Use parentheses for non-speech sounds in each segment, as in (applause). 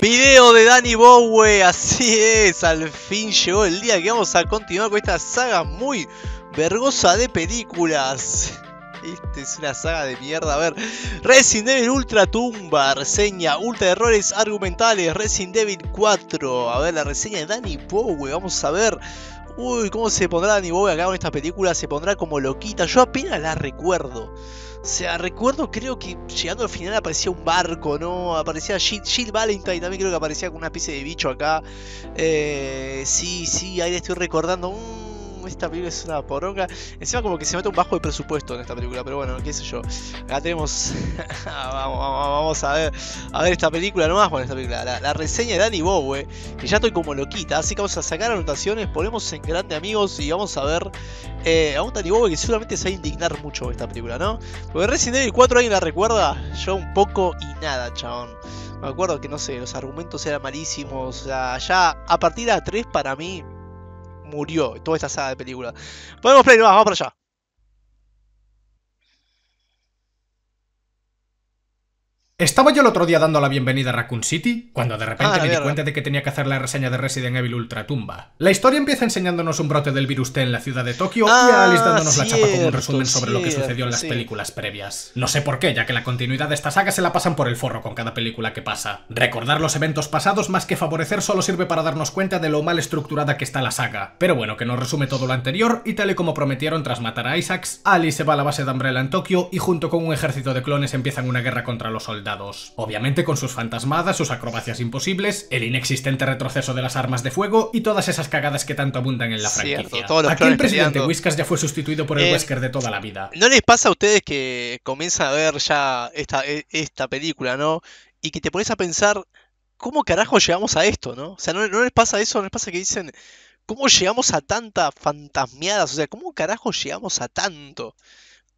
Video de Danny Bowie, así es, al fin llegó el día que vamos a continuar con esta saga muy vergosa de películas. Esta es una saga de mierda. A ver, Resident Evil Ultra Tumba, reseña, Ultra Errores Argumentales, Resident Evil 4. A ver, la reseña de Danny Bowie, vamos a ver. Uy, ¿cómo se pondrá Danny Bowie acá con esta película? Se pondrá como loquita. Yo apenas la recuerdo. O sea, recuerdo, creo que llegando al final aparecía un barco, ¿no? Aparecía Jill, Valentine, también creo que aparecía con una especie de bicho acá. Eh, sí, sí, ahí le estoy recordando. un esta película es una poronga. Encima como que se mete un bajo de presupuesto en esta película, pero bueno, qué sé yo. Acá tenemos... (laughs) Ah, vamos, a ver a ver esta película nomás, con esta película. La, reseña de Danny Bowe, que ya estoy como loquita, así que vamos a sacar anotaciones, ponemos en grande amigos y vamos a ver eh, a un Danny Bowe que seguramente se va a indignar mucho esta película, ¿no? Porque Resident Evil 4 alguien la recuerda, yo un poco y nada, chabón. Me acuerdo que, no sé, los argumentos eran malísimos. O ya a partir de A3 para mí murió toda esta sala de películas. Podemos play, vamos, vamos para allá. Estaba yo el otro día dando la bienvenida a Raccoon City cuando de repente ah, me di cuenta de que tenía que hacer la reseña de Resident Evil Ultratumba. La historia empieza enseñándonos un brote del virus T en la ciudad de Tokio y ah, Alice dándonos la chapa con un resumen sobre lo que sucedió en las películas previas. No sé por qué, ya que la continuidad de esta saga se la pasan por el forro con cada película que pasa. Recordar los eventos pasados más que favorecer solo sirve para darnos cuenta de lo mal estructurada que está la saga. Pero bueno, que nos resume todo lo anterior y tal y como prometieron tras matar a Isaacs, Alice se va a la base de Umbrella en Tokio y junto con un ejército de clones empiezan una guerra contra los soldados Obviamente con sus fantasmadas, sus acrobacias imposibles, el inexistente retroceso de las armas de fuego y todas esas cagadas que tanto abundan en la franquicia. Aquí el presidente Whiskers ya fue sustituido por el eh, Wesker de toda la vida. ¿No les pasa a ustedes que comienzan a ver ya e, esta, película, no? Y que te pones a pensar, ¿cómo carajo llegamos a esto, no? O sea, ¿no, les pasa eso? ¿No les pasa que dicen... ¿Cómo llegamos a tantas fantasmeadas? O sea, ¿cómo carajo llegamos a tanto?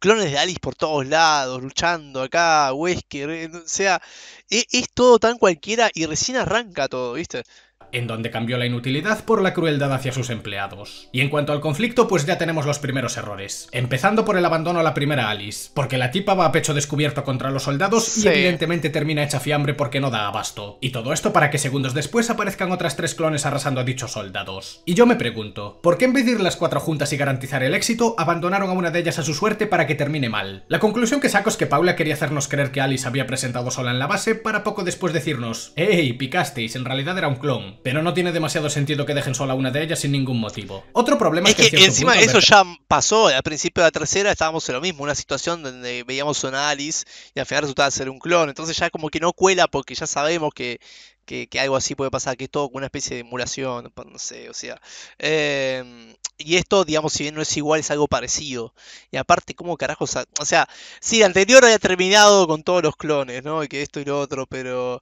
clones de Alice por todos lados, luchando acá, Wesker, eh, o sea, es, es todo tan cualquiera y recién arranca todo, ¿viste? en donde cambió la inutilidad por la crueldad hacia sus empleados. Y en cuanto al conflicto, pues ya tenemos los primeros errores. Empezando por el abandono a la primera Alice, porque la tipa va a pecho descubierto contra los soldados y evidentemente termina hecha fiambre porque no da abasto. Y todo esto para que segundos después aparezcan otras tres clones arrasando a dichos soldados. Y yo me pregunto, ¿por qué en vez de ir las cuatro juntas y garantizar el éxito, abandonaron a una de ellas a su suerte para que termine mal? La conclusión que saco es que Paula quería hacernos creer que Alice había presentado sola en la base para poco después decirnos, ¡Ey, picasteis, en realidad era un clon! pero no tiene demasiado sentido que dejen sola una de ellas sin ningún motivo. Otro problema es, es que, encima eso ya pasó, al principio de la tercera estábamos en lo mismo, una situación donde veíamos son Alice y al final resultaba ser un clon, entonces ya como que no cuela porque ya sabemos que, que, algo así puede pasar, que es todo una especie de emulación, no sé, o sea. Em, y esto, digamos, si bien no es igual, es algo parecido. Y aparte, ¿cómo carajos? O sea, sí, anterior había terminado con todos los clones, ¿no? Y que esto y lo otro, pero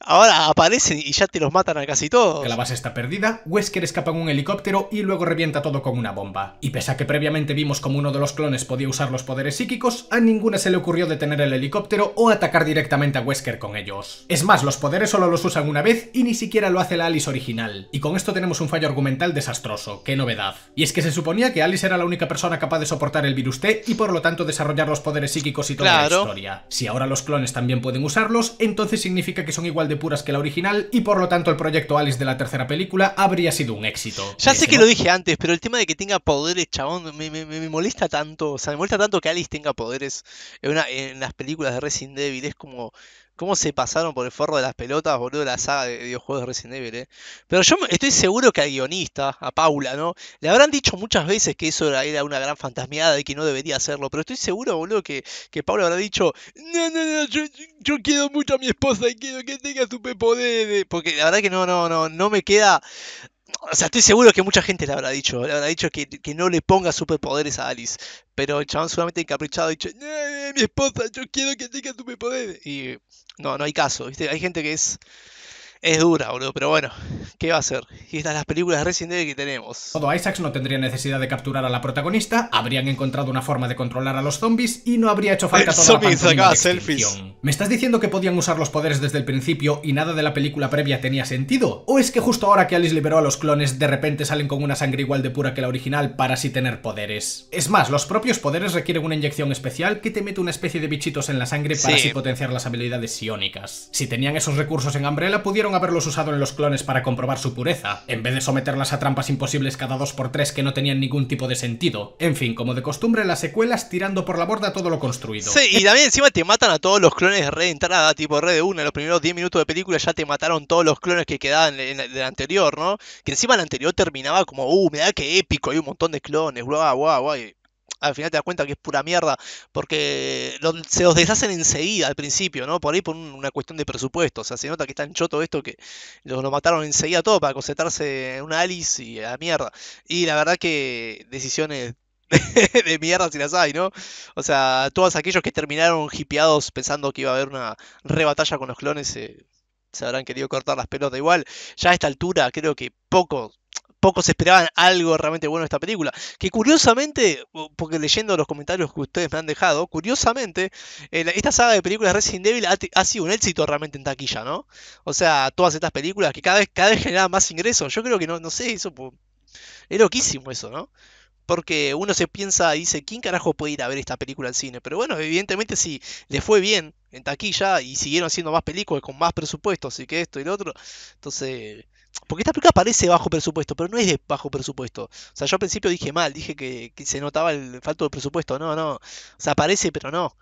Ahora aparecen y ya te los matan a casi todos. Que la base está perdida, Wesker escapa en un helicóptero y luego revienta todo con una bomba. Y pese a que previamente vimos como uno de los clones podía usar los poderes psíquicos, a ninguna se le ocurrió detener el helicóptero o atacar directamente a Wesker con ellos. Es más, los poderes solo los usan una vez y ni siquiera lo hace la Alice original. Y con esto tenemos un fallo argumental desastroso, qué novedad. Y es que se suponía que Alice era la única persona capaz de soportar el virus T y por lo tanto desarrollar los poderes psíquicos y toda la historia. Si ahora los clones también pueden usarlos, entonces significa que son igual de puras que la original y por lo tanto el proyecto Alice de la tercera película habría sido un éxito. Ya sé que lo dije antes, pero el tema de que tenga poderes, chabón, me, molesta tanto. O sea, me molesta tanto que Alice tenga poderes en, una, en las películas de Resident Evil. Es como, ¿Cómo se pasaron por el forro de las pelotas, boludo, la saga de videojuegos de Resident Evil, eh? Pero yo estoy seguro que al guionista, a Paula, ¿no? Le habrán dicho muchas veces que eso era, una gran fantasmiada y que no debería hacerlo, pero estoy seguro, boludo, que, que Paula habrá dicho, no, no, no, yo, quiero mucho a mi esposa y quiero que tenga superpoderes. Porque la verdad que no, no, no, no me queda o sea, estoy seguro que mucha gente le habrá dicho, le habrá dicho que, no le ponga superpoderes a Alice. Pero el chabón solamente encaprichado ha dicho, eh, eh, mi esposa, yo quiero que tenga superpoderes. Y no, no hay caso, ¿viste? Hay gente que es es dura, boludo, pero bueno, ¿qué va a ser? Y estas las películas Resident Evil que tenemos. Todo Isaacs no tendría necesidad de capturar a la protagonista, habrían encontrado una forma de controlar a los zombies y no habría hecho falta toda la acá, ¿Me estás diciendo que podían usar los poderes desde el principio y nada de la película previa tenía sentido? ¿O es que justo ahora que Alice liberó a los clones de repente salen con una sangre igual de pura que la original para así tener poderes? Es más, los propios poderes requieren una inyección especial que te mete una especie de bichitos en la sangre para así potenciar las habilidades iónicas. Si tenían esos recursos en Umbrella pudieron haberlos usado en los clones para comprobar su pureza, en vez de someterlas a trampas imposibles cada 2x3 que no tenían ningún tipo de sentido. En fin, como de costumbre, las secuelas tirando por la borda todo lo construido. Sí, y también encima te matan a todos los clones de red entrada, tipo red de una, en los primeros 10 minutos de película ya te mataron todos los clones que quedaban en el anterior, ¿no? Que encima el anterior terminaba como, uh, me da que épico, hay un montón de clones, guau, guau, guau al final te das cuenta que es pura mierda, porque se los deshacen enseguida al principio, ¿no? Por ahí por una cuestión de presupuesto, o sea, se nota que están choto esto que los lo mataron enseguida todo para concentrarse en una Alice y a la mierda. Y la verdad que decisiones (laughs) de, mierda si las hay, ¿no? O sea, todos aquellos que terminaron hipeados pensando que iba a haber una rebatalla con los clones, eh, se habrán querido cortar las pelotas igual. Ya a esta altura creo que pocos pocos esperaban algo realmente bueno de esta película. Que curiosamente, porque leyendo los comentarios que ustedes me han dejado, curiosamente, eh, esta saga de películas Resident Evil ha, sido un éxito realmente en taquilla, ¿no? O sea, todas estas películas que cada vez, cada vez generaban más ingresos. Yo creo que no, no sé, eso es loquísimo eso, ¿no? Porque uno se piensa, dice, ¿quién carajo puede ir a ver esta película al cine? Pero bueno, evidentemente si le fue bien en taquilla y siguieron haciendo más películas con más presupuestos así que esto y lo otro, entonces porque esta película parece bajo presupuesto, pero no es de bajo presupuesto. O sea, yo al principio dije mal, dije que, se notaba el falto de presupuesto. No, no. O sea, parece, pero no.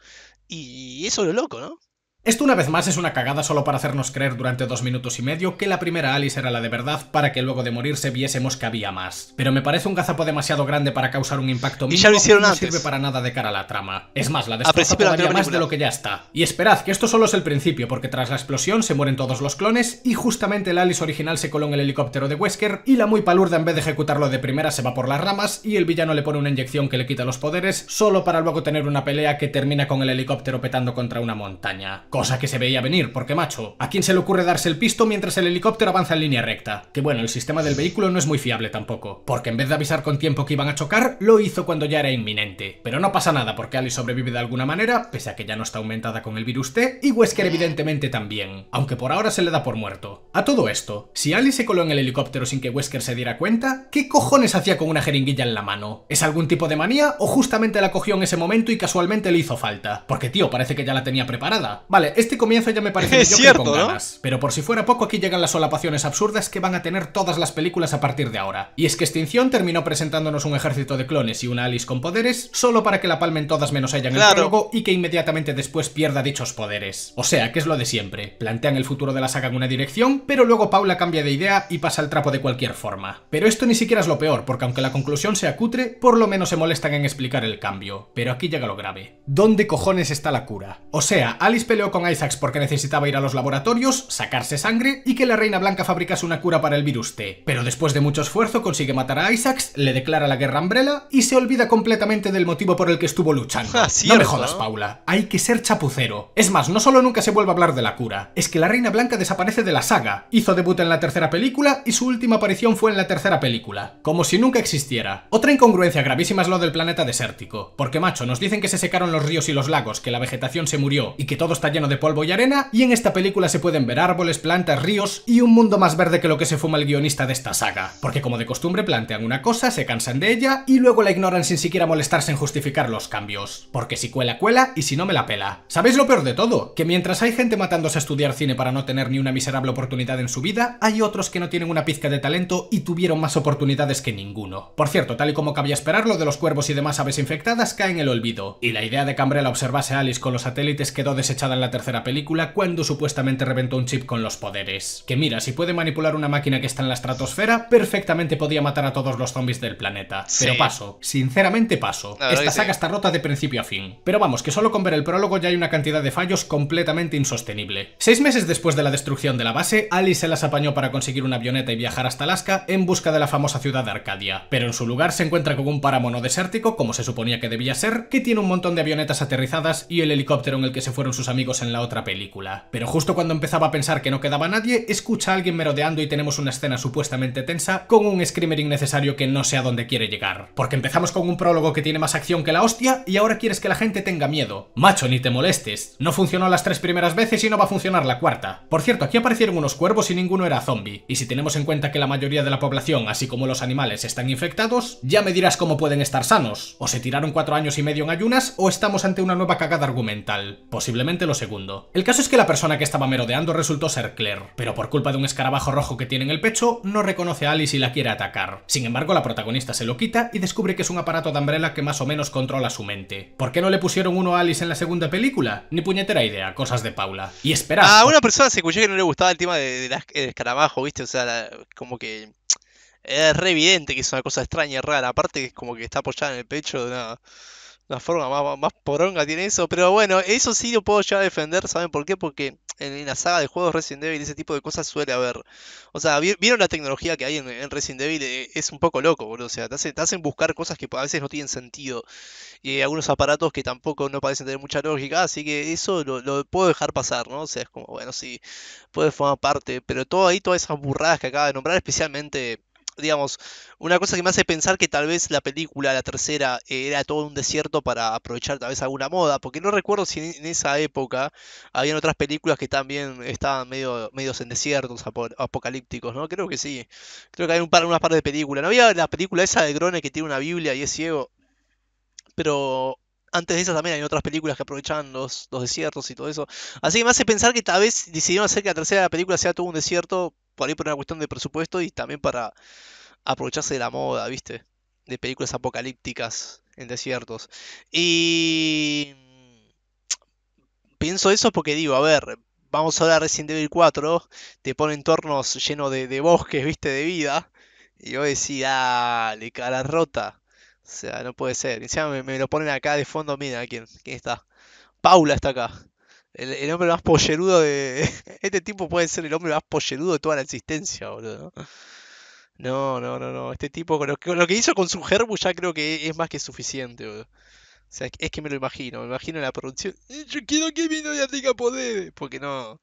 Y, y eso es lo loco, ¿no? Esto una vez más es una cagada solo para hacernos creer durante dos minutos y medio que la primera Alice era la de verdad para que luego de morirse viésemos que había más. Pero me parece un gazapo demasiado grande para causar un impacto mínimo y no sirve para nada de cara a la trama. Es más, la destroza más de lo que ya está. Y esperad, que esto solo es el principio, porque tras la explosión se mueren todos los clones y justamente el Alice original se coló en el helicóptero de Wesker y la muy palurda en vez de ejecutarlo de primera se va por las ramas y el villano le pone una inyección que le quita los poderes solo para luego tener una pelea que termina con el helicóptero petando contra una montaña. Cosa que se veía venir, porque macho, ¿a quién se le ocurre darse el pisto mientras el helicóptero avanza en línea recta? Que bueno, el sistema del vehículo no es muy fiable tampoco, porque en vez de avisar con tiempo que iban a chocar, lo hizo cuando ya era inminente. Pero no pasa nada porque Ali sobrevive de alguna manera, pese a que ya no está aumentada con el virus T, y Wesker evidentemente también, aunque por ahora se le da por muerto. A todo esto, si Ali se coló en el helicóptero sin que Wesker se diera cuenta, ¿qué cojones hacía con una jeringuilla en la mano? ¿Es algún tipo de manía o justamente la cogió en ese momento y casualmente le hizo falta? Porque tío, parece que ya la tenía preparada. Vale, este comienzo ya me parece (laughs) es cierto, con ganas, pero por si fuera poco aquí llegan las solapaciones absurdas que van a tener todas las películas a partir de ahora. Y es que Extinción terminó presentándonos un ejército de clones y una Alice con poderes solo para que la palmen todas menos ella en el prólogo y que inmediatamente después pierda dichos poderes. O sea, que es lo de siempre. Plantean el futuro de la saga en una dirección, pero luego Paula cambia de idea y pasa el trapo de cualquier forma. Pero esto ni siquiera es lo peor, porque aunque la conclusión sea cutre, por lo menos se molestan en explicar el cambio. Pero aquí llega lo grave. ¿Dónde cojones está la cura? O sea, Alice peleó con Isaacs porque necesitaba ir a los laboratorios, sacarse sangre y que la Reina Blanca fabricase una cura para el virus T. Pero después de mucho esfuerzo consigue matar a Isaacs, le declara la guerra Umbrella y se olvida completamente del motivo por el que estuvo luchando. Ah, no me jodas, Paula. Hay que ser chapucero. Es más, no solo nunca se vuelve a hablar de la cura, es que la Reina Blanca desaparece de la saga. Hizo debut en la tercera película y su última aparición fue en la tercera película. Como si nunca existiera. Otra incongruencia gravísima es lo del planeta desértico. Porque, macho, nos dicen que se secaron los ríos y los lagos, que la vegetación se murió y que todo está lleno de polvo y arena, y en esta película se pueden ver árboles, plantas, ríos y un mundo más verde que lo que se fuma el guionista de esta saga. Porque como de costumbre plantean una cosa, se cansan de ella y luego la ignoran sin siquiera molestarse en justificar los cambios. Porque si cuela, cuela y si no me la pela. ¿Sabéis lo peor de todo? Que mientras hay gente matándose a estudiar cine para no tener ni una miserable oportunidad en su vida, hay otros que no tienen una pizca de talento y tuvieron más oportunidades que ninguno. Por cierto, tal y como cabía esperar, lo de los cuervos y demás aves infectadas cae en el olvido. Y la idea de que Umbrella observase a Alice con los satélites quedó desechada en la tercera película, cuando supuestamente reventó un chip con los poderes. Que mira, si puede manipular una máquina que está en la estratosfera, perfectamente podía matar a todos los zombies del planeta. Pero paso, sinceramente paso. Esta saga está rota de principio a fin. Pero vamos, que solo con ver el prólogo ya hay una cantidad de fallos completamente insostenible. Seis meses después de la destrucción de la base, Ali se las apañó para conseguir una avioneta y viajar hasta Alaska en busca de la famosa ciudad de Arcadia. Pero en su lugar se encuentra con un paramono desértico, como se suponía que debía ser, que tiene un montón de avionetas aterrizadas y el helicóptero en el que se fueron sus amigos en la otra película. Pero justo cuando empezaba a pensar que no quedaba nadie, escucha a alguien merodeando y tenemos una escena supuestamente tensa con un screamer innecesario que no sé a dónde quiere llegar. Porque empezamos con un prólogo que tiene más acción que la hostia y ahora quieres que la gente tenga miedo. Macho, ni te molestes. No funcionó las tres primeras veces y no va a funcionar la cuarta. Por cierto, aquí aparecieron unos cuervos y ninguno era zombie. Y si tenemos en cuenta que la mayoría de la población, así como los animales, están infectados, ya me dirás cómo pueden estar sanos. O se tiraron cuatro años y medio en ayunas o estamos ante una nueva cagada argumental. Posiblemente lo segundo. El caso es que la persona que estaba merodeando resultó ser Claire, pero por culpa de un escarabajo rojo que tiene en el pecho, no reconoce a Alice y la quiere atacar. Sin embargo, la protagonista se lo quita y descubre que es un aparato de Umbrella que más o menos controla su mente. ¿Por qué no le pusieron uno a Alice en la segunda película? Ni puñetera idea, cosas de Paula. Y esperad... A una persona se escuchó que no le gustaba el tema del escarabajo, ¿viste? O sea, como que... Es re evidente que es una cosa extraña y rara. Aparte, es como que está apoyada en el pecho nada la forma más, poronga tiene eso. Pero bueno, eso sí lo puedo ya defender. ¿Saben por qué? Porque en, la saga de juegos Resident Evil ese tipo de cosas suele haber. O sea, vieron la tecnología que hay en, Resident Evil. Eh, es un poco loco, boludo. O sea, te, hacen buscar cosas que a veces no tienen sentido. Y algunos aparatos que tampoco no parecen tener mucha lógica. Así que eso lo, puedo dejar pasar, ¿no? O sea, es como, bueno, sí, puede formar parte. Pero todo ahí, todas esas burradas que acaba de nombrar, especialmente digamos, una cosa que me hace pensar que tal vez la película, la tercera, era todo un desierto para aprovechar tal vez alguna moda, porque no recuerdo si en, esa época habían otras películas que también estaban medio, medios en desiertos apocalípticos, ¿no? Creo que sí. Creo que hay un par, unas par de películas. No había la película esa de Grone que tiene una Biblia y es ciego. Pero antes de esas también hay otras películas que aprovechan los, desiertos y todo eso. Así que me hace pensar que tal vez decidieron hacer que la tercera película sea todo un desierto, por ahí por una cuestión de presupuesto y también para aprovecharse de la moda, ¿viste? De películas apocalípticas en desiertos. Y pienso eso porque digo, a ver, vamos a ver Resident Evil 4, te pone entornos llenos de, de, bosques, viste, de vida, y yo decía, dale, cara rota, o sea, no puede ser. Encima me, me lo ponen acá de fondo, mira quién, está. Paula está acá. El, hombre más pollerudo de. (laughs) Este tipo puede ser el hombre más pollerudo de toda la existencia, boludo. No, no, no, no. Este tipo, con lo, que, hizo con su herbus ya creo que es más que suficiente, boludo. O sea, es que me lo imagino, me imagino la producción. Eh, yo quiero que mi novia tenga poder. Porque no.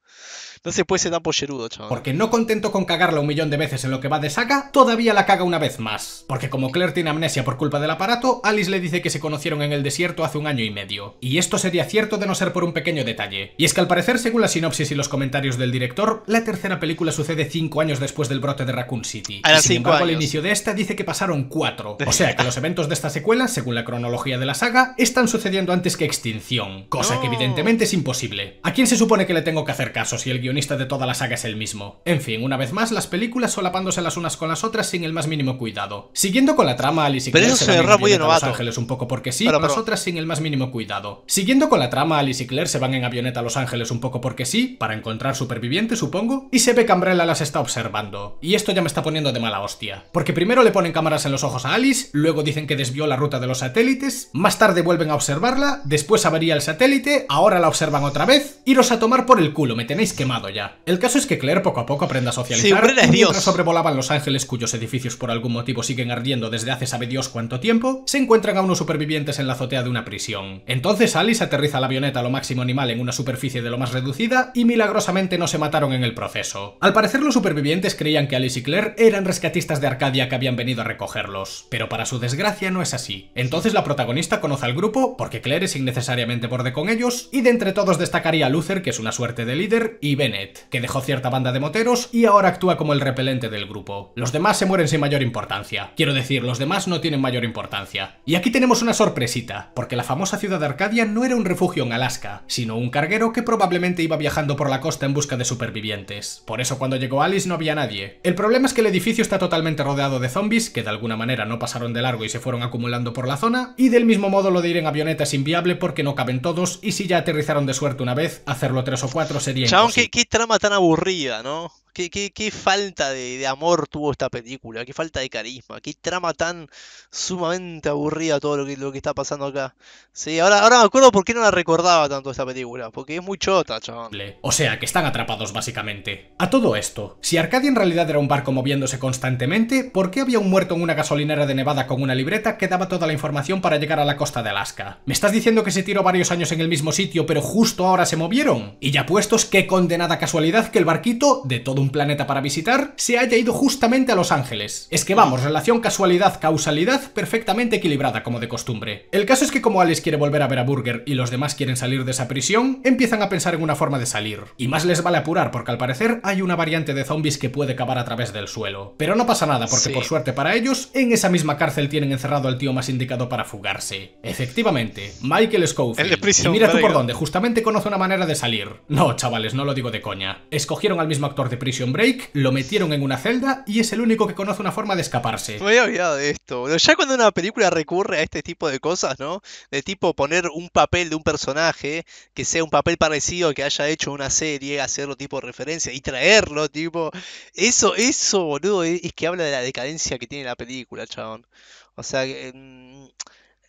No se puede ser tan pollerudo, chaval. Porque no contento con cagarla un millón de veces en lo que va de saga, todavía la caga una vez más. Porque como Claire tiene amnesia por culpa del aparato, Alice le dice que se conocieron en el desierto hace un año y medio. Y esto sería cierto de no ser por un pequeño detalle. Y es que al parecer, según la sinopsis y los comentarios del director, la tercera película sucede cinco años después del brote de Raccoon City. y sin embargo, al inicio de esta dice que pasaron cuatro. (laughs) O sea que los eventos de esta secuela, según la cronología de la saga, están sucediendo antes que extinción, cosa que evidentemente es imposible. ¿A quién se supone que le tengo que hacer caso si el guionista de toda la saga es el mismo? En fin, una vez más, las películas solapándose las unas con las otras sin el más mínimo cuidado. Siguiendo con la trama, Alice y Claire se, van en a Los Ángeles un poco porque sí, las otras sin el más mínimo cuidado. Siguiendo con la trama, Alice y Claire se van en avioneta a Los Ángeles un poco porque sí, para encontrar supervivientes supongo, y se ve que Umbrella las está observando. Y esto ya me está poniendo de mala hostia. Porque primero le ponen cámaras en los ojos a Alice, luego dicen que desvió la ruta de los satélites, más tarde vuelven a observarla, después avería el satélite, ahora la observan otra vez, iros a tomar por el culo, me tenéis quemado ya. El caso es que Claire poco a poco aprende a socializar, mientras sobrevolaban Los Ángeles cuyos edificios por algún motivo siguen ardiendo desde hace sabe Dios cuánto tiempo, se encuentran a unos supervivientes en la azotea de una prisión. Entonces Alice aterriza la avioneta a lo máximo animal en una superficie de lo más reducida y milagrosamente no se mataron en el proceso. Al parecer los supervivientes creían que Alice y Claire eran rescatistas de Arcadia que habían venido a recogerlos, pero para su desgracia no es así. Entonces la protagonista conoce a grupo, porque Claire es innecesariamente borde con ellos, y de entre todos destacaría Luther, que es una suerte de líder, y Bennett, que dejó cierta banda de moteros y ahora actúa como el repelente del grupo. Los demás se mueren sin mayor importancia. Quiero decir, los demás no tienen mayor importancia. Y aquí tenemos una sorpresita, porque la famosa ciudad de Arcadia no era un refugio en Alaska, sino un carguero que probablemente iba viajando por la costa en busca de supervivientes. Por eso cuando llegó Alice no había nadie. El problema es que el edificio está totalmente rodeado de zombies, que de alguna manera no pasaron de largo y se fueron acumulando por la zona, y del mismo modo lo ir en avioneta es inviable porque no caben todos y si ya aterrizaron de suerte una vez, hacerlo tres o cuatro sería Chabón, imposible. qué trama tan aburrida, ¿no? Qué, falta de, amor tuvo esta película, qué falta de carisma, qué trama tan sumamente aburrida todo lo que, está pasando acá. Sí, ahora, ahora me acuerdo por qué no la recordaba tanto esta película, porque es muy chota, chaval. O sea, que están atrapados básicamente. A todo esto, si Arcadia en realidad era un barco moviéndose constantemente, ¿por qué había un muerto en una gasolinera de Nevada con una libreta que daba toda la información para llegar a la costa de Alaska? ¿Me estás diciendo que se tiró varios años en el mismo sitio, pero justo ahora se movieron? Y ya puestos, qué condenada casualidad que el barquito de todo un planeta para visitar, se haya ido justamente a Los Ángeles. Es que vamos, relación casualidad-causalidad perfectamente equilibrada como de costumbre. El caso es que como Alice quiere volver a ver a Burger y los demás quieren salir de esa prisión, empiezan a pensar en una forma de salir. Y más les vale apurar porque al parecer hay una variante de zombies que puede cavar a través del suelo. Pero no pasa nada porque por suerte para ellos, en esa misma cárcel tienen encerrado al tío más indicado para fugarse. Efectivamente, Michael Scofield. y mira tú por dónde, justamente conoce una manera de salir. No, chavales, no lo digo de coña. Escogieron al mismo actor de prisión Break, lo metieron en una celda y es el único que conoce una forma de escaparse. Me había olvidado de esto. Ya cuando una película recurre a este tipo de cosas, ¿no? De tipo poner un papel de un personaje que sea un papel parecido que haya hecho una serie, hacerlo tipo referencia y traerlo, tipo. Eso, eso, boludo, es que habla de la decadencia que tiene la película, chabón. O sea, mm,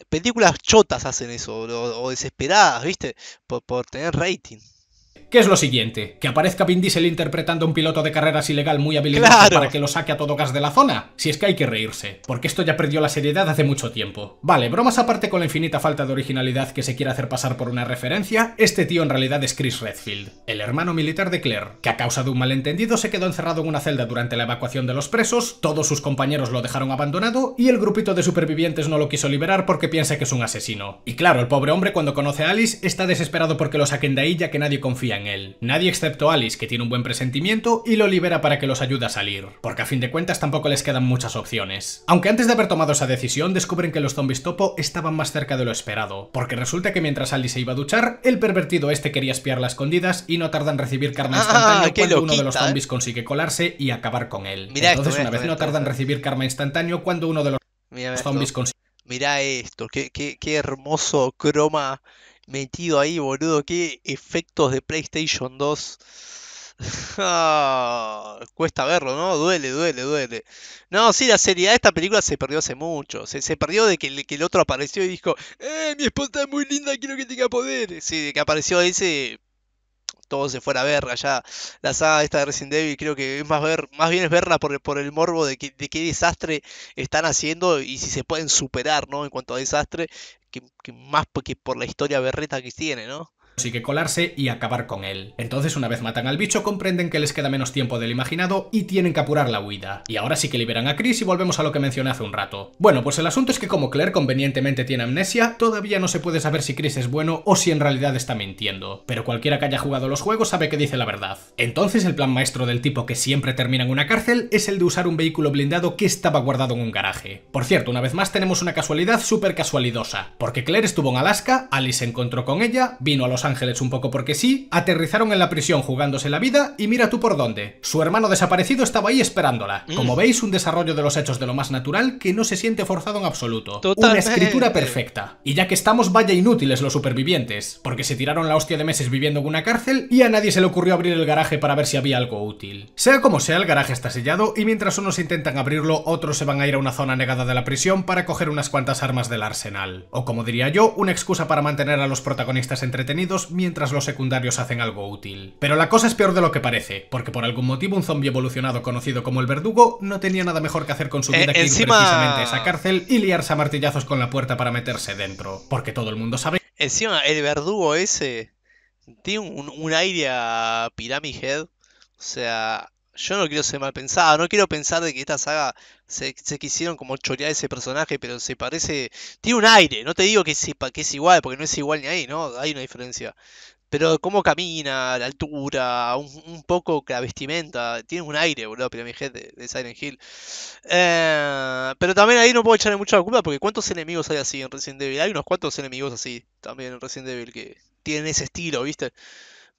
películas chotas hacen eso, o, o desesperadas, ¿viste? Por, por, tener rating. ¿Qué es lo siguiente? ¿Que aparezca Vin Diesel interpretando a un piloto de carreras ilegal muy habilidoso para que lo saque a todo gas de la zona? Si es que hay que reírse, porque esto ya perdió la seriedad hace mucho tiempo. Vale, bromas aparte con la infinita falta de originalidad que se quiere hacer pasar por una referencia, este tío en realidad es Chris Redfield, el hermano militar de Claire, que a causa de un malentendido se quedó encerrado en una celda durante la evacuación de los presos, todos sus compañeros lo dejaron abandonado y el grupito de supervivientes no lo quiso liberar porque piensa que es un asesino. Y claro, el pobre hombre cuando conoce a Alice está desesperado porque lo saquen de ahí ya que nadie confía en él. Nadie excepto Alice, que tiene un buen presentimiento, y lo libera para que los ayude a salir, porque a fin de cuentas tampoco les quedan muchas opciones. Aunque antes de haber tomado esa decisión, descubren que los zombies topo estaban más cerca de lo esperado, porque resulta que mientras Alice se iba a duchar, el pervertido este quería espiar las escondidas y no tardan en recibir karma (laughs) ah, instantáneo cuando uno de los zombies eh. consigue colarse y acabar con él. Mira Entonces, esto, una eh, vez no tardan en recibir karma instantáneo cuando uno de los zombies consigue... Mira esto, qué, qué hermoso croma metido ahí, boludo. Qué efectos de PlayStation 2. (laughs) Ah, cuesta verlo, ¿no? Duele, duele, duele. No, sí, la seriedad de esta película se perdió hace mucho. Se, perdió de que, que, el otro apareció y dijo, ¡eh, mi esposa es muy linda, quiero que tenga poder! Sí, de que apareció ese todo se fuera a ver Ya la saga esta de Resident Evil creo que es más ver, más bien es verla por, por el morbo de, qué desastre están haciendo y si se pueden superar, ¿no? En cuanto a desastre, que, más que por la historia berreta que tiene, ¿no? Así que colarse y acabar con él. Entonces, una vez matan al bicho, comprenden que les queda menos tiempo del imaginado y tienen que apurar la huida. Y ahora sí que liberan a Chris y volvemos a lo que mencioné hace un rato. Bueno, pues el asunto es que como Claire convenientemente tiene amnesia, todavía no se puede saber si Chris es bueno o si en realidad está mintiendo. Pero cualquiera que haya jugado los juegos sabe que dice la verdad. Entonces, el plan maestro del tipo que siempre termina en una cárcel es el de usar un vehículo blindado que estaba guardado en un garaje. Por cierto, una vez más tenemos una casualidad súper casualidosa, porque Claire estuvo en Alaska, Alice se encontró con ella, vino a Los Ángeles un poco porque sí, aterrizaron en la prisión jugándose la vida y mira tú por dónde. Su hermano desaparecido estaba ahí esperándola. Mm. Como veis, un desarrollo de los hechos de lo más natural que no se siente forzado en absoluto. Una escritura perfecta. Y ya que estamos, vaya inútiles los supervivientes, porque se tiraron la hostia de meses viviendo en una cárcel y a nadie se le ocurrió abrir el garaje para ver si había algo útil. Sea como sea, el garaje está sellado y mientras unos intentan abrirlo, otros se van a ir a una zona negada de la prisión para coger unas cuantas armas del arsenal. O como diría yo, una excusa para mantener a los protagonistas entretenidos mientras los secundarios hacen algo útil. Pero la cosa es peor de lo que parece, porque por algún motivo un zombie evolucionado conocido como el verdugo no tenía nada mejor que hacer con su eh, vida que encima... ir precisamente a esa cárcel y liarse a martillazos con la puerta para meterse dentro, porque todo el mundo sabe... Encima, el verdugo ese tiene un, un aire a Pyramid Head, o sea, yo no quiero ser mal pensado, no quiero pensar de que esta saga se, se quisieron como chorear ese personaje, pero se parece, tiene un aire, no te digo que, que es igual, porque no es igual ni ahí, ¿no? Hay una diferencia. Pero cómo camina, la altura, un, poco la vestimenta, tiene un aire, boludo, mi de, de Siren Hill. Eh, pero también ahí no puedo echarle mucha culpa porque ¿cuántos enemigos hay así en Resident Evil? Hay unos cuantos enemigos así también en Resident Evil que tienen ese estilo, ¿viste?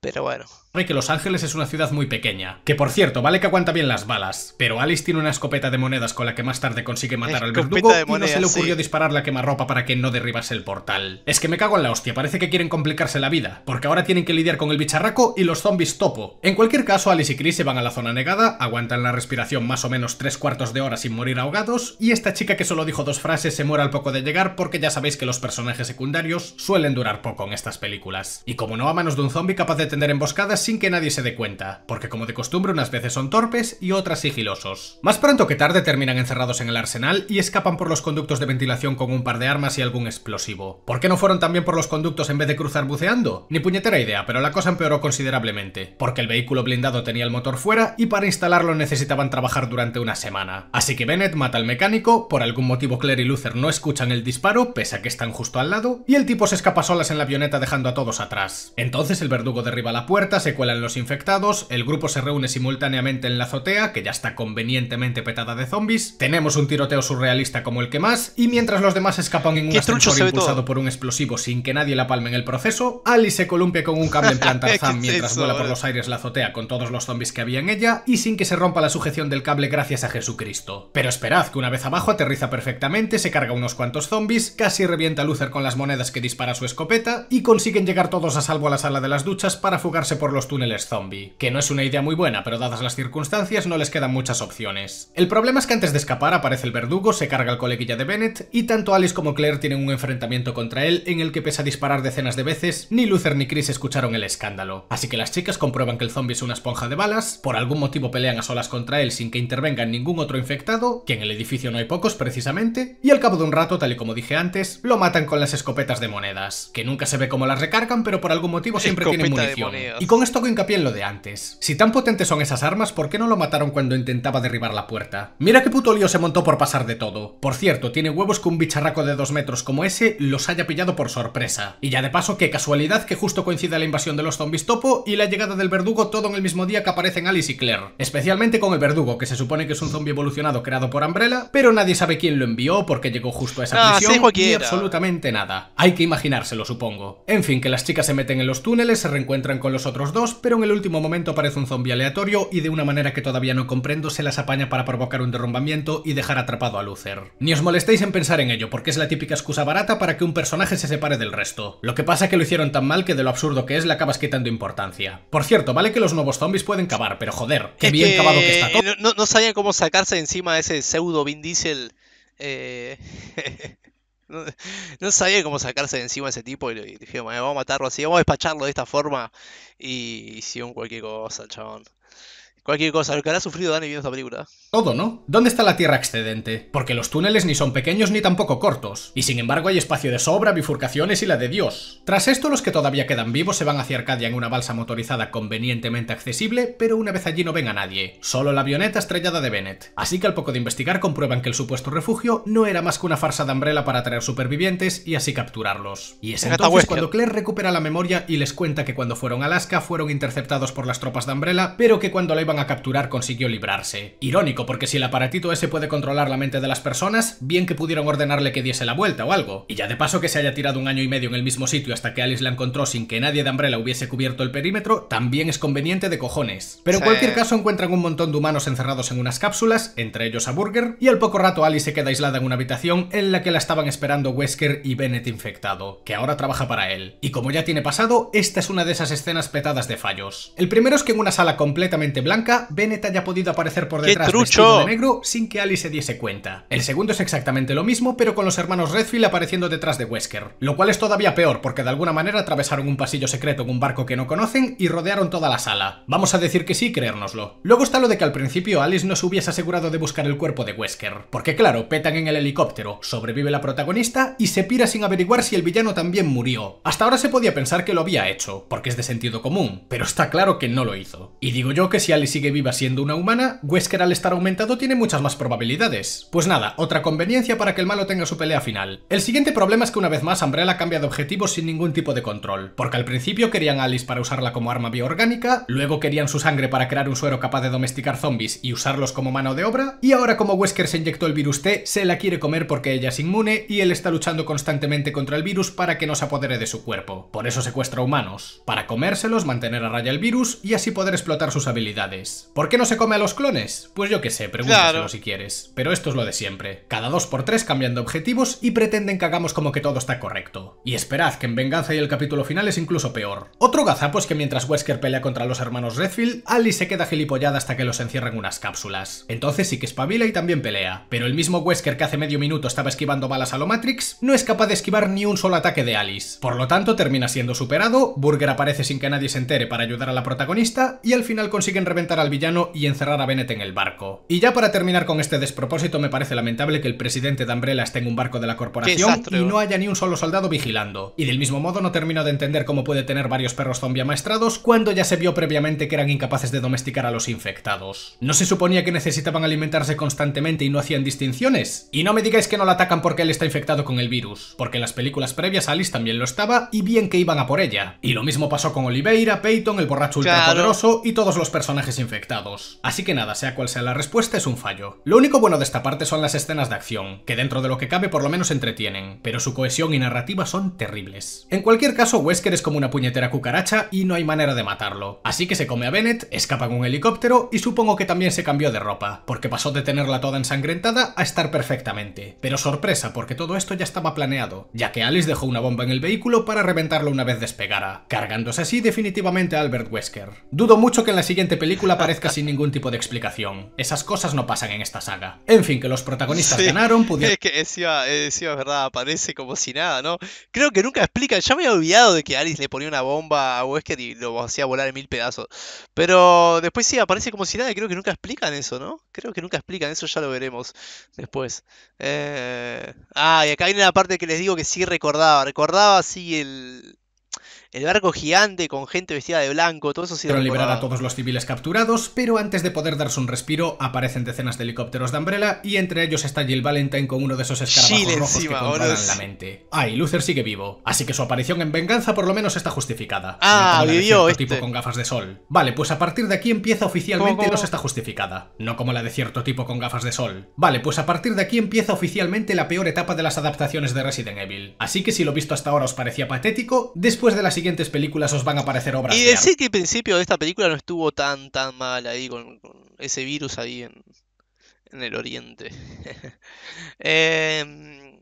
Pero bueno, que Los Ángeles es una ciudad muy pequeña. Que por cierto, vale que aguanta bien las balas, pero Alice tiene una escopeta de monedas con la que más tarde consigue matar al verdugo y no se le ocurrió disparar la quemarropa para que no derribase el portal. Es que me cago en la hostia, parece que quieren complicarse la vida, porque ahora tienen que lidiar con el bicharraco y los zombies topo. En cualquier caso, Alice y Chris se van a la zona negada, aguantan la respiración más o menos tres cuartos de hora sin morir ahogados, y esta chica que solo dijo dos frases se muere al poco de llegar porque ya sabéis que los personajes secundarios suelen durar poco en estas películas. Y como no a manos de un zombie capaz de tender emboscadas, sin que nadie se dé cuenta, porque como de costumbre unas veces son torpes y otras sigilosos. Más pronto que tarde terminan encerrados en el arsenal y escapan por los conductos de ventilación con un par de armas y algún explosivo. ¿Por qué no fueron también por los conductos en vez de cruzar buceando? Ni puñetera idea, pero la cosa empeoró considerablemente, porque el vehículo blindado tenía el motor fuera y para instalarlo necesitaban trabajar durante una semana. Así que Bennett mata al mecánico, por algún motivo Claire y Luther no escuchan el disparo, pese a que están justo al lado, y el tipo se escapa solas en la avioneta dejando a todos atrás. Entonces el verdugo derriba la puerta, se cuelan los infectados, el grupo se reúne simultáneamente en la azotea, que ya está convenientemente petada de zombies, tenemos un tiroteo surrealista como el que más, y mientras los demás escapan en un ascensor impulsado por un explosivo sin que nadie la palme en el proceso, Ali se columpia con un cable en planta (laughs) mientras vuela eh? por los aires la azotea con todos los zombies que había en ella, y sin que se rompa la sujeción del cable gracias a Jesucristo. Pero esperad, que una vez abajo aterriza perfectamente, se carga unos cuantos zombies, casi revienta a Luther con las monedas que dispara su escopeta, y consiguen llegar todos a salvo a la sala de las duchas para fugarse por los túneles zombie, que no es una idea muy buena, pero dadas las circunstancias no les quedan muchas opciones. El problema es que antes de escapar aparece el verdugo, se carga el coleguilla de Bennett, y tanto Alice como Claire tienen un enfrentamiento contra él en el que pese a disparar decenas de veces, ni Luther ni Chris escucharon el escándalo. Así que las chicas comprueban que el zombie es una esponja de balas, por algún motivo pelean a solas contra él sin que intervenga ningún otro infectado, que en el edificio no hay pocos precisamente, y al cabo de un rato, tal y como dije antes, lo matan con las escopetas de monedas, que nunca se ve cómo las recargan, pero por algún motivo siempre tienen munición. Y con esto esto hincapié en lo de antes. Si tan potentes son esas armas, ¿por qué no lo mataron cuando intentaba derribar la puerta? Mira qué puto lío se montó por pasar de todo. Por cierto, tiene huevos que un bicharraco de dos metros como ese los haya pillado por sorpresa. Y ya de paso, qué casualidad que justo coincida la invasión de los zombies topo y la llegada del verdugo todo en el mismo día que aparecen Alice y Claire. Especialmente con el verdugo, que se supone que es un zombie evolucionado creado por Umbrella, pero nadie sabe quién lo envió porque llegó justo a esa ah, prisión y absolutamente nada. Hay que imaginárselo, supongo. En fin, que las chicas se meten en los túneles, se reencuentran con los otros dos, pero en el último momento aparece un zombie aleatorio y de una manera que todavía no comprendo se las apaña para provocar un derrumbamiento y dejar atrapado a Luther. Ni os molestéis en pensar en ello, porque es la típica excusa barata para que un personaje se separe del resto. Lo que pasa es que lo hicieron tan mal que de lo absurdo que es le acabas quitando importancia. Por cierto, vale que los nuevos zombies pueden cavar, pero joder, qué bien cavado que está todo. No, sabían sabía cómo sacarse encima de ese pseudo Vin Diesel eh no, sabía cómo sacarse de encima a ese tipo y, le vamos a matarlo así, vamos a despacharlo de esta forma. Y hicieron cualquier cosa, chabón. Cualquier cosa, lo que ha sufrido Dani viendo esta película. Todo, ¿no? ¿Dónde está la Tierra excedente? Porque los túneles ni son pequeños ni tampoco cortos, y sin embargo hay espacio de sobra, bifurcaciones y la de Dios. Tras esto, los que todavía quedan vivos se van hacia Arcadia en una balsa motorizada convenientemente accesible, pero una vez allí no ven a nadie, solo la avioneta estrellada de Bennett. Así que al poco de investigar comprueban que el supuesto refugio no era más que una farsa de Umbrella para atraer supervivientes y así capturarlos. Y es entonces cuando Claire recupera la memoria y les cuenta que cuando fueron a Alaska fueron interceptados por las tropas de Umbrella, pero que cuando la iban a capturar consiguió librarse. Irónico, porque si el aparatito ese puede controlar la mente de las personas, bien que pudieron ordenarle que diese la vuelta o algo. Y ya de paso que se haya tirado un año y medio en el mismo sitio hasta que Alice la encontró sin que nadie de Umbrella hubiese cubierto el perímetro, también es conveniente de cojones. Pero en cualquier caso encuentran un montón de humanos encerrados en unas cápsulas, entre ellos a Burger, y al poco rato Alice se queda aislada en una habitación en la que la estaban esperando Wesker y Bennett infectado, que ahora trabaja para él. Y como ya tiene pasado, esta es una de esas escenas petadas de fallos. El primero es que en una sala completamente blanca Bennett haya podido aparecer por detrás de negro sin que Alice se diese cuenta. El segundo es exactamente lo mismo, pero con los hermanos Redfield apareciendo detrás de Wesker, lo cual es todavía peor porque de alguna manera atravesaron un pasillo secreto en un barco que no conocen y rodearon toda la sala. Vamos a decir que sí, creérnoslo. Luego está lo de que al principio Alice no se hubiese asegurado de buscar el cuerpo de Wesker, porque claro, petan en el helicóptero, sobrevive la protagonista y se pira sin averiguar si el villano también murió. Hasta ahora se podía pensar que lo había hecho, porque es de sentido común, pero está claro que no lo hizo. Y digo yo que si Alice sigue viva siendo una humana, Wesker al estar aumentado tiene muchas más probabilidades. Pues nada, otra conveniencia para que el malo tenga su pelea final. El siguiente problema es que una vez más Umbrella cambia de objetivo sin ningún tipo de control, porque al principio querían a Alice para usarla como arma bioorgánica, luego querían su sangre para crear un suero capaz de domesticar zombies y usarlos como mano de obra, y ahora como Wesker se inyectó el virus T, se la quiere comer porque ella es inmune y él está luchando constantemente contra el virus para que no se apodere de su cuerpo. Por eso secuestra humanos, para comérselos, mantener a raya el virus y así poder explotar sus habilidades. ¿Por qué no se come a los clones? Pues yo qué sé, pregúntaselo si quieres. Pero esto es lo de siempre. Cada dos por tres cambian de objetivos y pretenden que hagamos como que todo está correcto. Y esperad, que en Venganza y el capítulo final es incluso peor. Otro gazapo es que mientras Wesker pelea contra los hermanos Redfield, Alice se queda gilipollada hasta que los encierran en unas cápsulas. Entonces sí que espabila y también pelea. Pero el mismo Wesker que hace medio minuto estaba esquivando balas a lo Matrix, no es capaz de esquivar ni un solo ataque de Alice. Por lo tanto, termina siendo superado, Burger aparece sin que nadie se entere para ayudar a la protagonista y al final consiguen reventar al villano y encerrar a Bennett en el barco. Y ya para terminar con este despropósito, me parece lamentable que el presidente de Umbrella esté en un barco de la corporación y no haya ni un solo soldado vigilando. Y del mismo modo no termino de entender cómo puede tener varios perros zombia amaestrados cuando ya se vio previamente que eran incapaces de domesticar a los infectados. ¿No se suponía que necesitaban alimentarse constantemente y no hacían distinciones? Y no me digáis que no lo atacan porque él está infectado con el virus, porque en las películas previas Alice también lo estaba y bien que iban a por ella. Y lo mismo pasó con Oliveira, Peyton, el borracho ultra poderoso y todos los personajes infectados. Así que nada, sea cual sea la respuesta, es un fallo. Lo único bueno de esta parte son las escenas de acción, que dentro de lo que cabe por lo menos entretienen, pero su cohesión y narrativa son terribles. En cualquier caso, Wesker es como una puñetera cucaracha y no hay manera de matarlo. Así que se come a Bennett, escapa con un helicóptero y supongo que también se cambió de ropa, porque pasó de tenerla toda ensangrentada a estar perfectamente. Pero sorpresa, porque todo esto ya estaba planeado, ya que Alice dejó una bomba en el vehículo para reventarlo una vez despegara, cargándose así definitivamente a Albert Wesker. Dudo mucho que en la siguiente película aparezca sin ningún tipo de explicación. Esas cosas no pasan en esta saga. En fin, que los protagonistas ganaron, pudieron... Es que es verdad, aparece como si nada, ¿no? Creo que nunca explican, ya me había olvidado de que Alice le ponía una bomba a Wesker y lo hacía volar en mil pedazos. Pero después sí, aparece como si nada y creo que nunca explican eso, ¿no? Creo que nunca explican eso, ya lo veremos después. Eh, ah, y acá viene la parte que les digo que sí recordaba. Recordaba sí el el barco gigante con gente vestida de blanco, todo eso se... liberar a todos los civiles capturados, pero antes de poder darse un respiro, aparecen decenas de helicópteros de Umbrella y entre ellos está Jill Valentine con uno de esos escarabajos rojos que controlan la mente. Ah, y sigue vivo, así que su aparición en Venganza por lo menos está justificada. Ah, vivió este. tipo con gafas de sol. Vale, pues a partir de aquí empieza oficialmente ¿Cómo, no está justificada, no como la de cierto tipo con gafas de sol. Vale, pues a partir de aquí empieza oficialmente la peor etapa de las adaptaciones de Resident Evil. Así que si lo visto hasta ahora os parecía patético, después de la siguiente siguientes películas os van a aparecer obras. Y decir que al principio de esta película no estuvo tan tan mal ahí con, ese virus ahí en, el oriente. (laughs) El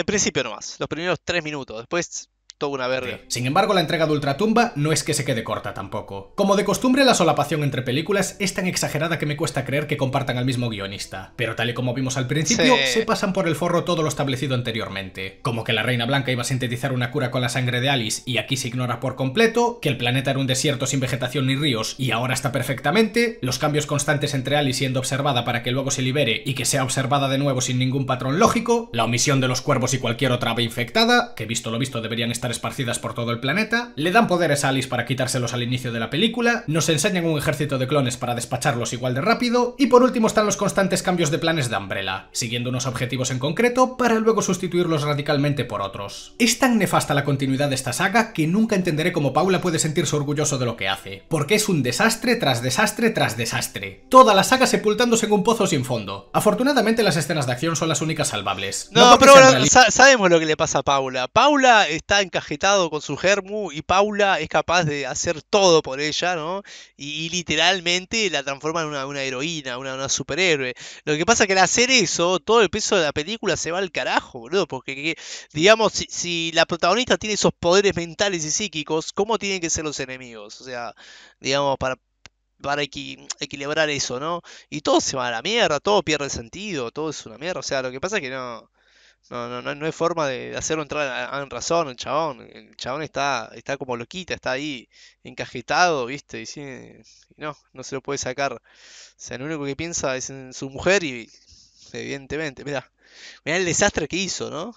em, principio nomás, los primeros tres minutos. Después una Sin embargo, la entrega de Ultratumba no es que se quede corta tampoco. Como de costumbre, la solapación entre películas es tan exagerada que me cuesta creer que compartan al mismo guionista. Pero tal y como vimos al principio, se pasan por el forro todo lo establecido anteriormente. Como que la Reina Blanca iba a sintetizar una cura con la sangre de Alice y aquí se ignora por completo, que el planeta era un desierto sin vegetación ni ríos y ahora está perfectamente, los cambios constantes entre Alice siendo observada para que luego se libere y que sea observada de nuevo sin ningún patrón lógico, la omisión de los cuervos y cualquier otra ave infectada, que visto lo visto deberían estar esparcidas por todo el planeta, le dan poderes a Alice para quitárselos al inicio de la película, nos enseñan un ejército de clones para despacharlos igual de rápido, y por último están los constantes cambios de planes de Umbrella, siguiendo unos objetivos en concreto para luego sustituirlos radicalmente por otros. Es tan nefasta la continuidad de esta saga que nunca entenderé cómo Paula puede sentirse orgulloso de lo que hace, porque es un desastre tras desastre tras desastre. Toda la saga sepultándose en un pozo sin fondo. Afortunadamente las escenas de acción son las únicas salvables. No, pero sabemos lo que le pasa a Paula. Paula está en agitado con su germu y Paula es capaz de hacer todo por ella, ¿no? Y, literalmente la transforma en una, heroína, una, superhéroe. Lo que pasa es que al hacer eso, todo el peso de la película se va al carajo, boludo, porque, digamos, si, la protagonista tiene esos poderes mentales y psíquicos, ¿cómo tienen que ser los enemigos? O sea, digamos, para para equilibrar eso, ¿no? Y todo se va a la mierda, todo pierde sentido, todo es una mierda, o sea, lo que pasa es que no, no, no, no, no hay forma de hacerlo entrar en razón el chabón. El chabón está, está como loquita, está ahí encajetado, ¿viste? Y, sí, no, no se lo puede sacar. O sea, lo único que piensa es en su mujer y evidentemente, mira, mira el desastre que hizo, ¿no?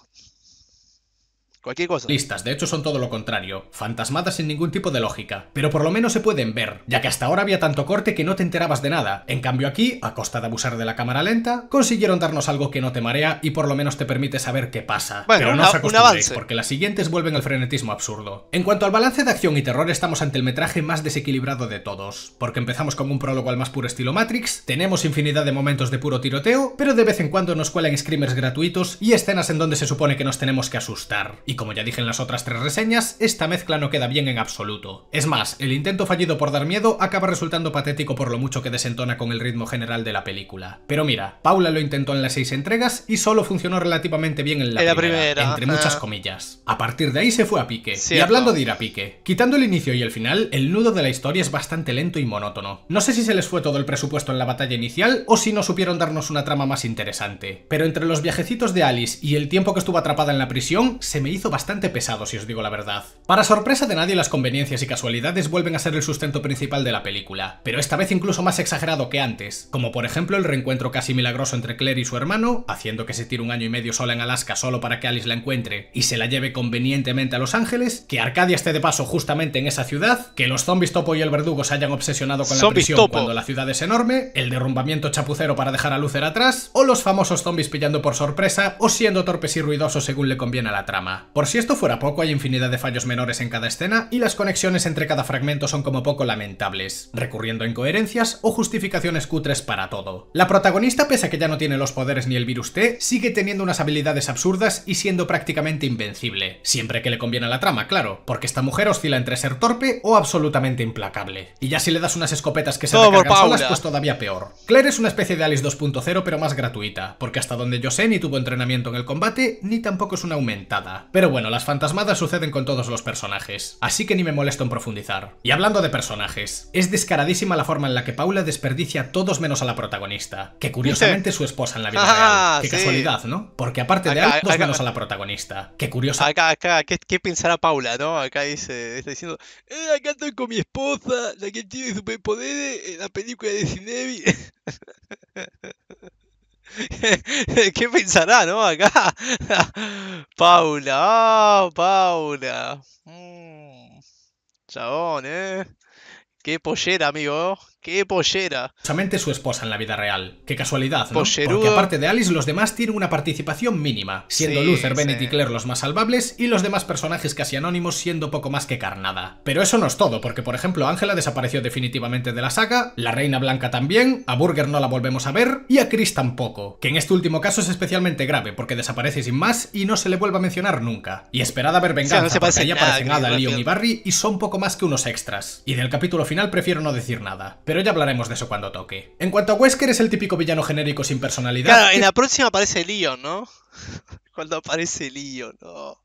Listas, de hecho son todo lo contrario, fantasmadas sin ningún tipo de lógica, pero por lo menos se pueden ver, ya que hasta ahora había tanto corte que no te enterabas de nada. En cambio aquí, a costa de abusar de la cámara lenta, consiguieron darnos algo que no te marea y por lo menos te permite saber qué pasa. pero no se os acostumbréis, porque las siguientes vuelven al frenetismo absurdo. En cuanto al balance de acción y terror, estamos ante el metraje más desequilibrado de todos, porque empezamos con un prólogo al más puro estilo Matrix, tenemos infinidad de momentos de puro tiroteo, pero de vez en cuando nos cuelan screamers gratuitos y escenas en donde se supone que nos tenemos que asustar y como ya dije en las otras tres reseñas, esta mezcla no queda bien en absoluto. Es más, el intento fallido por dar miedo acaba resultando patético por lo mucho que desentona con el ritmo general de la película. Pero mira, Paula lo intentó en las seis entregas y solo funcionó relativamente bien en la, primera, entre muchas comillas. A partir de ahí se fue a pique. Y hablando de ir a pique, quitando el inicio y el final, el nudo de la historia es bastante lento y monótono. No sé si se les fue todo el presupuesto en la batalla inicial o si no supieron darnos una trama más interesante. Pero entre los viajecitos de Alice y el tiempo que estuvo atrapada en la prisión, se me hizo hizo bastante pesado, si os digo la verdad. Para sorpresa de nadie, las conveniencias y casualidades vuelven a ser el sustento principal de la película, pero esta vez incluso más exagerado que antes, como por ejemplo el reencuentro casi milagroso entre Claire y su hermano, haciendo que se tire un año y medio sola en Alaska solo para que Alice la encuentre y se la lleve convenientemente a Los Ángeles, que Arcadia esté de paso justamente en esa ciudad, que los zombies topo y el verdugo se hayan obsesionado con la prisión cuando la ciudad es enorme, el derrumbamiento chapucero para dejar a Lucer atrás, o los famosos zombies pillando por sorpresa o siendo torpes y ruidosos según le conviene a la trama. Por si esto fuera poco, hay infinidad de fallos menores en cada escena y las conexiones entre cada fragmento son como poco lamentables, recurriendo a incoherencias o justificaciones cutres para todo. La protagonista, pese a que ya no tiene los poderes ni el virus T, sigue teniendo unas habilidades absurdas y siendo prácticamente invencible, siempre que le conviene a la trama, claro, porque esta mujer oscila entre ser torpe o absolutamente implacable. Y ya si le das unas escopetas que se Todo recargan solas, pues todavía peor. Claire es una especie de Alice 2.0 pero más gratuita, porque hasta donde yo sé ni tuvo entrenamiento en el combate, ni tampoco es una aumentada. Pero bueno, las fantasmadas suceden con todos los personajes, así que ni me molesto en profundizar. Y hablando de personajes, es descaradísima la forma en la que Paula desperdicia a todos menos a la protagonista, que curiosamente su esposa en la vida ah, real. Ah, qué casualidad, ¿no? Porque aparte de a todos menos a la protagonista, qué curiosa. Acá, acá, ¿qué, pensará Paula, no? Acá dice, está diciendo, eh, acá estoy con mi esposa, la que tiene superpoderes en la película de Cinevi. (laughs) (laughs) ¿Qué pensará, no? Acá. (laughs) Paula, ah, Paula. Mm, chabón, ¿eh? Qué pollera, amigo. ¡Qué pollera! su esposa en la vida real. ¡Qué casualidad! ¿no? Porque aparte de Alice, los demás tienen una participación mínima, siendo Luther, Bennett y Claire los más salvables y los demás personajes casi anónimos siendo poco más que carnada. Pero eso no es todo, porque por ejemplo Ángela desapareció definitivamente de la saga, la Reina Blanca también, a Burger no la volvemos a ver y a Chris tampoco, que en este último caso es especialmente grave porque desaparece sin más y no se le vuelve a mencionar nunca. Y esperada ver venganza, porque aparecen Leon y Barry y son poco más que unos extras. Y del capítulo final prefiero no decir nada pero ya hablaremos de eso cuando toque. En cuanto a Wesker, es el típico villano genérico sin personalidad. Claro, en la próxima aparece Leon, ¿no? (laughs) Cuando aparece Leon, no.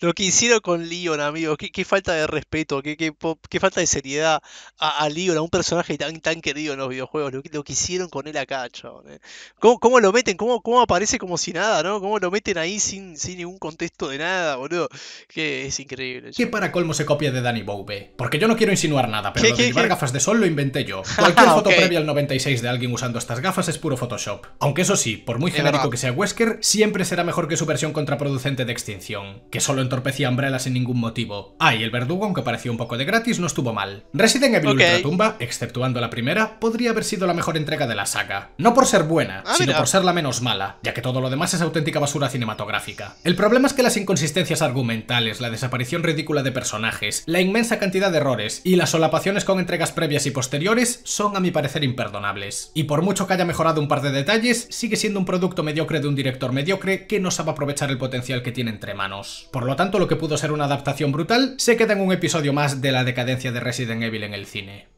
Lo que hicieron con Leon, amigo, qué, falta de respeto, qué, qué, falta de seriedad a, Leon, a un personaje tan, tan querido en los videojuegos, lo, lo que hicieron con él acá, chabón. Eh. ¿Cómo, lo meten? ¿Cómo, ¿Cómo aparece como si nada, no? ¿Cómo lo meten ahí sin, sin ningún contexto de nada, boludo? Que es increíble. Que para colmo se copia de Danny Bowe, porque yo no quiero insinuar nada, pero lo gafas de sol lo inventé yo. (laughs) Cualquier foto previa al 96 de alguien usando estas gafas es puro Photoshop. Aunque eso sí, por muy genérico que sea Wesker, siempre se era mejor que su versión contraproducente de Extinción, que solo entorpecía a Umbrella sin ningún motivo. Ay, el verdugo, aunque parecía un poco de gratis, no estuvo mal. Resident Evil la Tumba, exceptuando la primera, podría haber sido la mejor entrega de la saga. No por ser buena, ah, sino por ser la menos mala, ya que todo lo demás es auténtica basura cinematográfica. El problema es que las inconsistencias argumentales, la desaparición ridícula de personajes, la inmensa cantidad de errores y las solapaciones con entregas previas y posteriores son a mi parecer imperdonables. Y por mucho que haya mejorado un par de detalles, sigue siendo un producto mediocre de un director mediocre que no sabe aprovechar el potencial que tiene entre manos. Por lo tanto, lo que pudo ser una adaptación brutal se queda en un episodio más de la decadencia de Resident Evil en el cine.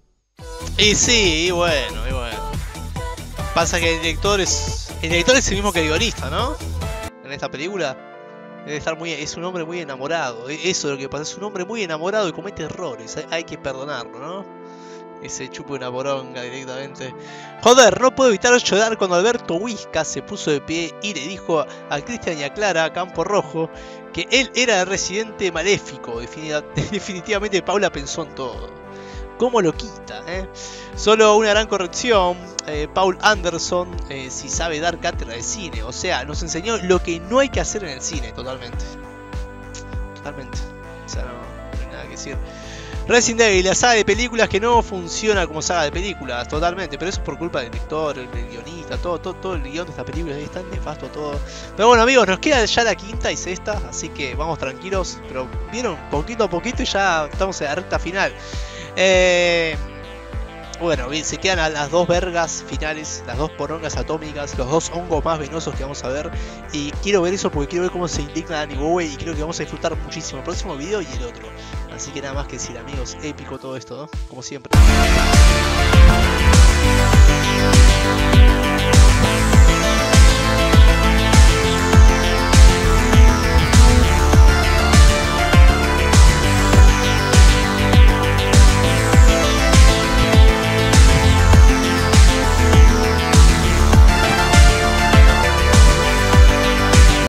Y sí, y bueno, y bueno. Pasa que el director es. El director es el mismo que el guionista, ¿no? En esta película. estar muy, es un hombre muy enamorado. E, eso es lo que pasa. Es un hombre muy enamorado y comete errores. Hay que perdonarlo, ¿no? Ese se chupa una boronga directamente. Joder, no puedo evitar llorar cuando Alberto Huizca se puso de pie y le dijo a Cristian y a Clara Campo Rojo que él era el residente maléfico. (laughs) Definitivamente Paula pensó en todo. ¿Cómo lo quita? Eh? Solo una gran corrección. Eh, Paul Anderson, eh, si sabe dar cátedra de cine, o sea, nos enseñó lo que no hay que hacer en el cine, totalmente. Totalmente. O sea, no hay nada que decir. Resident Evil, la saga de películas que no funciona como saga de películas, totalmente. Pero eso es por culpa del director, del guionista, todo, todo, todo el guión de esta película es tan nefasto todo. Pero bueno, amigos, nos queda ya la quinta y sexta, así que vamos tranquilos. Pero vieron, poquito a poquito y ya estamos en la recta final. Eh bueno, se quedan las dos vergas finales, las dos porongas atómicas, los dos hongos más venosos que vamos a ver. Y quiero ver eso porque quiero ver cómo se indigna Danny Bowie y creo que vamos a disfrutar muchísimo el próximo video y el otro. Así que nada más que decir amigos, épico todo esto, ¿no? Como siempre.